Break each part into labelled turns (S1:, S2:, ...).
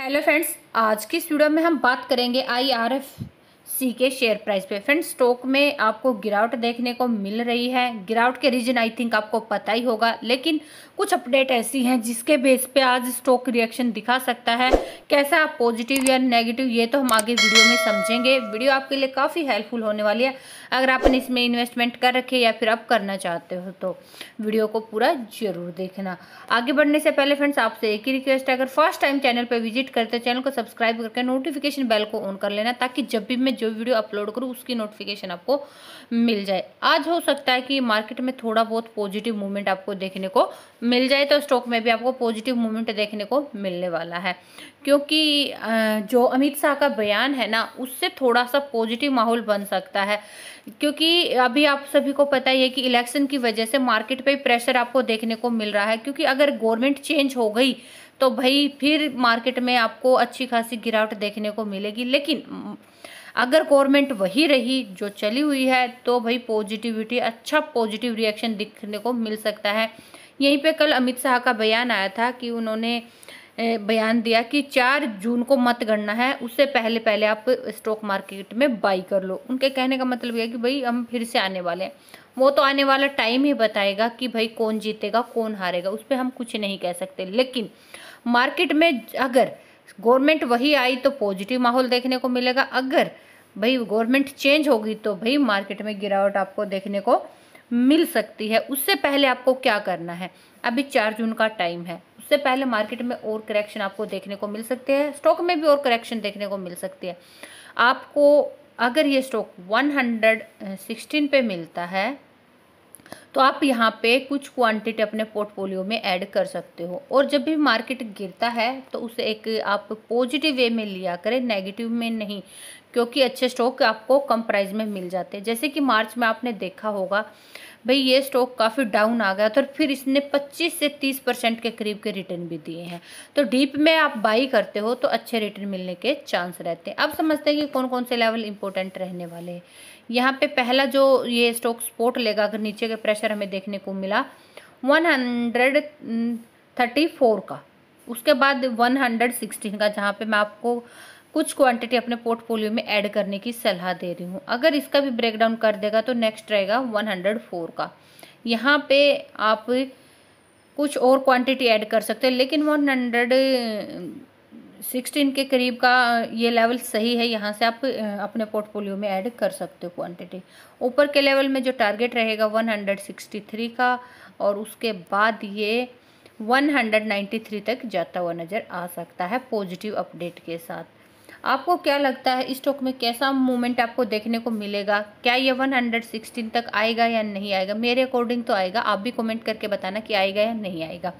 S1: hello friends आज की इस वीडियो में हम बात करेंगे आईआरएफ सी के शेयर प्राइस पे फ्रेंड्स स्टॉक में आपको गिरावट देखने को मिल रही है गिरावट के रीजन आई थिंक आपको पता ही होगा लेकिन कुछ अपडेट ऐसी हैं जिसके बेस पे आज स्टॉक रिएक्शन दिखा सकता है कैसा आप पॉजिटिव या नेगेटिव ये तो हम आगे वीडियो में समझेंगे वीडियो आपके लिए काफ़ी हेल्पफुल होने वाली है अगर आपने इसमें इन्वेस्टमेंट कर रखे या फिर आप करना चाहते हो तो वीडियो को पूरा जरूर देखना आगे बढ़ने से पहले फ्रेंड्स आपसे एक ही रिक्वेस्ट है अगर फर्स्ट टाइम चैनल पर विजिट करते हो चैनल को सब्सक्राइब करके नोटिफिकेशन बेल को ऑन कर लेना ताकि जब भी मैं जो वीडियो अपलोड करूँ उसकी नोटिफिकेशन आपको मिल जाए आज हो सकता है कि मार्केट में थोड़ा बहुत पॉजिटिव मूवमेंट आपको देखने को मिल जाए तो स्टॉक में भी आपको पॉजिटिव मूवमेंट देखने को मिलने वाला है क्योंकि जो अमित शाह का बयान है ना उससे थोड़ा सा पॉजिटिव माहौल बन सकता है क्योंकि अभी आप सभी को पता ही है कि इलेक्शन की वजह से मार्केट पर प्रेशर आपको देखने को मिल रहा है क्योंकि अगर गवर्नमेंट चेंज हो गई तो भाई फिर मार्केट में आपको अच्छी खासी गिरावट देखने को मिलेगी लेकिन अगर गवर्नमेंट वही रही जो चली हुई है तो भाई पॉजिटिविटी अच्छा पॉजिटिव रिएक्शन दिखने को मिल सकता है यहीं पे कल अमित शाह का बयान आया था कि उन्होंने बयान दिया कि चार जून को मतगणना है उससे पहले पहले आप स्टॉक मार्केट में बाई कर लो उनके कहने का मतलब यह है कि भाई हम फिर से आने वाले हैं वो तो आने वाला टाइम ही बताएगा कि भाई कौन जीतेगा कौन हारेगा उस पर हम कुछ नहीं कह सकते लेकिन मार्केट में अगर गवर्नमेंट वही आई तो पॉजिटिव माहौल देखने को मिलेगा अगर भाई गवर्नमेंट चेंज होगी तो भाई मार्केट में गिरावट आपको देखने को मिल सकती है उससे पहले आपको क्या करना है अभी चार जून का टाइम है उससे पहले मार्केट में और करेक्शन आपको देखने को मिल सकते हैं स्टॉक में भी और करेक्शन देखने को मिल सकती है आपको अगर ये स्टॉक 116 पे मिलता है तो आप यहाँ पे कुछ क्वांटिटी अपने पोर्टफोलियो में ऐड कर सकते हो और जब भी मार्केट गिरता है तो उसे एक आप पॉजिटिव वे में लिया करें नेगेटिव में नहीं क्योंकि अच्छे स्टॉक आपको कम प्राइस में मिल जाते हैं जैसे कि मार्च में आपने देखा होगा भाई ये स्टॉक काफ़ी डाउन आ गया तो फिर इसने 25 से 30 परसेंट के करीब के रिटर्न भी दिए हैं तो डीप में आप बाई करते हो तो अच्छे रिटर्न मिलने के चांस रहते हैं अब समझते हैं कि कौन कौन से लेवल इंपॉर्टेंट रहने वाले हैं यहाँ पे पहला जो ये स्टॉक स्पोर्ट लेगा अगर नीचे का प्रेशर हमें देखने को मिला वन थर्टी फोर का उसके बाद वन हंड्रेड सिक्सटीन का जहाँ पे मैं आपको कुछ क्वांटिटी अपने पोर्टफोलियो में ऐड करने की सलाह दे रही हूँ अगर इसका भी ब्रेकडाउन कर देगा तो नेक्स्ट रहेगा 104 का यहाँ पे आप कुछ और क्वांटिटी ऐड कर सकते हैं लेकिन वन हंड्रेड सिक्सटीन के करीब का ये लेवल सही है यहाँ से आप अपने पोर्टफोलियो में ऐड कर सकते हो क्वांटिटी ऊपर के लेवल में जो टारगेट रहेगा वन हंड्रेड सिक्सटी थ्री का और उसके बाद ये वन हंड्रेड नाइन्टी थ्री तक जाता हुआ नज़र आ सकता है पॉजिटिव अपडेट के साथ आपको क्या लगता है स्टॉक में कैसा मूवमेंट आपको देखने को मिलेगा क्या ये 116 तक आएगा या नहीं आएगा मेरे अकॉर्डिंग तो आएगा आप भी कमेंट करके बताना कि आएगा या नहीं आएगा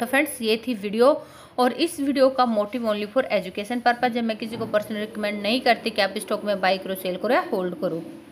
S1: तो फ्रेंड्स ये थी वीडियो और इस वीडियो का motive only for education purpose है मैं किसी को पर्सनल रिकमेंड नहीं करती कि आप स्टॉक में बाई करो सेल करो या होल्ड करो